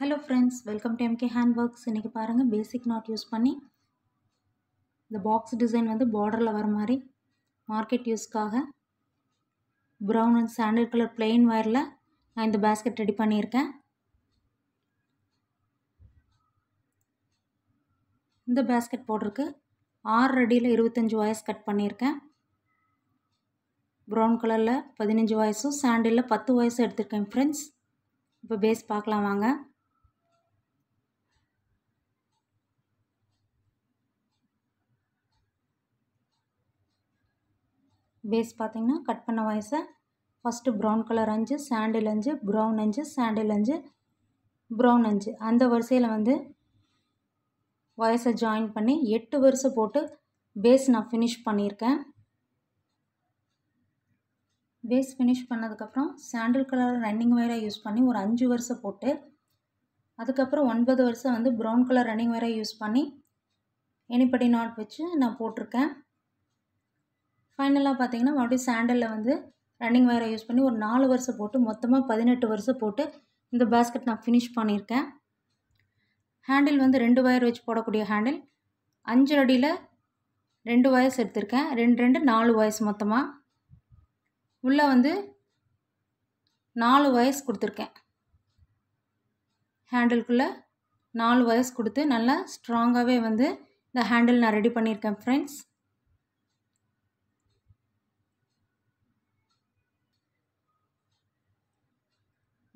hello friends welcome to MK hand works இன்றைக்கி பாருங்கள் பேசிக் not use பண்ணி இந்த பாக்ஸ் டிசைன் வந்து பார்டரில் வர மாதிரி மார்க்கெட் யூஸ்க்காக brown and sandal colour plain வயரில் நான் இந்த பேஸ்கெட் ரெடி பண்ணியிருக்கேன் இந்த பேஸ்கெட் போட்டிருக்கு ஆறு அடியில் இருபத்தஞ்சி வாய்ஸ் கட் பண்ணியிருக்கேன் ப்ரௌன் கலரில் பதினஞ்சு வாய்ஸும் சாண்டிலில் பத்து வாய்ஸும் எடுத்திருக்கேன் ஃப்ரெண்ட்ஸ் இப்போ பேஸ் பார்க்கலாம் வாங்க பேஸ் பார்த்திங்கன்னா கட் பண்ண வாய்ஸை ஃபஸ்ட்டு ப்ரௌன் கலர் அஞ்சு சாண்டில் அஞ்சு ப்ரௌன் அஞ்சு சாண்டில் அஞ்சு ப்ரௌன் அஞ்சு அந்த வரிசையில் வந்து வயசை ஜாயின் பண்ணி எட்டு வரிசை போட்டு பேஸ் நான் ஃபினிஷ் பண்ணியிருக்கேன் பேஸ் ஃபினிஷ் பண்ணதுக்கப்புறம் சாண்டில் கலர் ரன்னிங் வயராக யூஸ் பண்ணி ஒரு அஞ்சு வருஷம் போட்டு அதுக்கப்புறம் ஒன்பது வருஷம் வந்து ப்ரௌன் கலர் ரன்னிங் வயராக யூஸ் பண்ணி எனிப்படி நாட் வச்சு நான் போட்டிருக்கேன் ஃபைனலாக பார்த்தீங்கன்னா மறுபடியும் சாண்டலில் வந்து ரன்னிங் வயரை யூஸ் பண்ணி ஒரு நாலு வருஷம் போட்டு மொத்தமாக பதினெட்டு வருஷம் போட்டு இந்த பேஸ்கெட் நான் ஃபினிஷ் பண்ணியிருக்கேன் ஹேண்டில் வந்து ரெண்டு வயர் வச்சு போடக்கூடிய ஹேண்டில் அஞ்சு அடியில் ரெண்டு வயர்ஸ் எடுத்திருக்கேன் ரெண்டு ரெண்டு நாலு வயசு மொத்தமாக உள்ளே வந்து நாலு வயசு கொடுத்துருக்கேன் ஹேண்டிலுக்குள்ளே நாலு வயசு கொடுத்து நல்லா ஸ்ட்ராங்காகவே வந்து இந்த ஹேண்டில் நான் ரெடி பண்ணியிருக்கேன் ஃப்ரெண்ட்ஸ்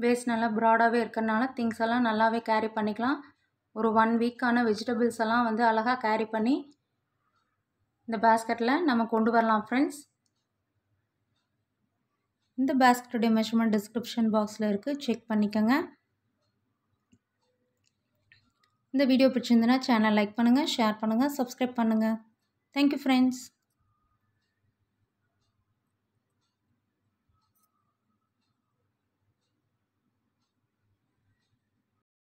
வேஸ்ட் நல்லா ப்ராடாகவே இருக்கிறனால திங்ஸ் எல்லாம் நல்லாவே கேரி பண்ணிக்கலாம் ஒரு ஒன் வீக்கான வெஜிடபிள்ஸ் எல்லாம் வந்து அழகாக கேரி பண்ணி இந்த பேஸ்கெட்டில் நம்ம கொண்டு வரலாம் ஃப்ரெண்ட்ஸ் இந்த பேஸ்கெட்டுடைய மெஷர்மெண்ட் டிஸ்கிரிப்ஷன் பாக்ஸில் இருக்குது செக் பண்ணிக்கோங்க இந்த வீடியோ பிடிச்சிருந்துன்னா சேனல் லைக் பண்ணுங்கள் ஷேர் பண்ணுங்கள் சப்ஸ்கிரைப் பண்ணுங்கள் தேங்க்யூ ஃப்ரெண்ட்ஸ்